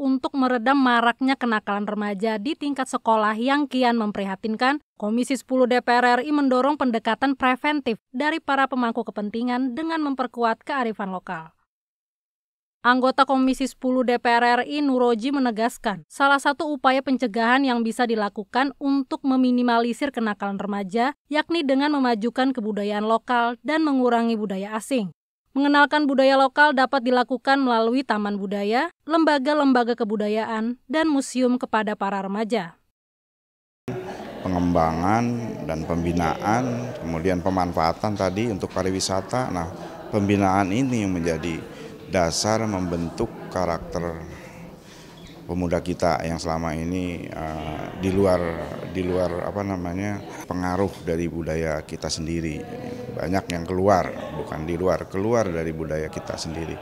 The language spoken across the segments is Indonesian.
untuk meredam maraknya kenakalan remaja di tingkat sekolah yang kian memprihatinkan, Komisi 10 DPR RI mendorong pendekatan preventif dari para pemangku kepentingan dengan memperkuat kearifan lokal. Anggota Komisi 10 DPR RI Nuroji menegaskan, salah satu upaya pencegahan yang bisa dilakukan untuk meminimalisir kenakalan remaja yakni dengan memajukan kebudayaan lokal dan mengurangi budaya asing. Mengenalkan budaya lokal dapat dilakukan melalui taman budaya, lembaga-lembaga kebudayaan, dan museum kepada para remaja. Pengembangan dan pembinaan, kemudian pemanfaatan tadi untuk pariwisata. Nah, pembinaan ini yang menjadi dasar membentuk karakter pemuda kita yang selama ini uh, di luar di luar apa namanya pengaruh dari budaya kita sendiri banyak yang keluar bukan di luar keluar dari budaya kita sendiri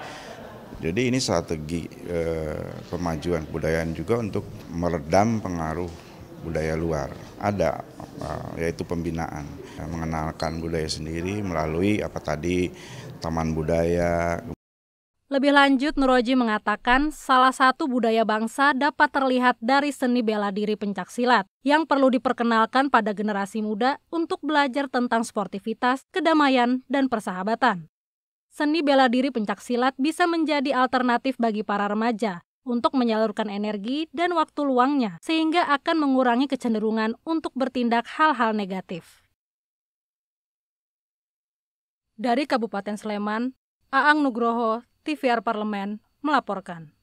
jadi ini strategi uh, eh, pemajuan kebudayaan juga untuk meredam pengaruh budaya luar. Ada eh, yaitu pembinaan, mengenalkan budaya sendiri melalui apa tadi taman budaya, lebih lanjut, Nuroji mengatakan salah satu budaya bangsa dapat terlihat dari seni bela diri pencak silat yang perlu diperkenalkan pada generasi muda untuk belajar tentang sportivitas, kedamaian, dan persahabatan. Seni bela diri pencak silat bisa menjadi alternatif bagi para remaja untuk menyalurkan energi dan waktu luangnya sehingga akan mengurangi kecenderungan untuk bertindak hal-hal negatif. Dari Kabupaten Sleman, Aang Nugroho, TVR Parlemen melaporkan.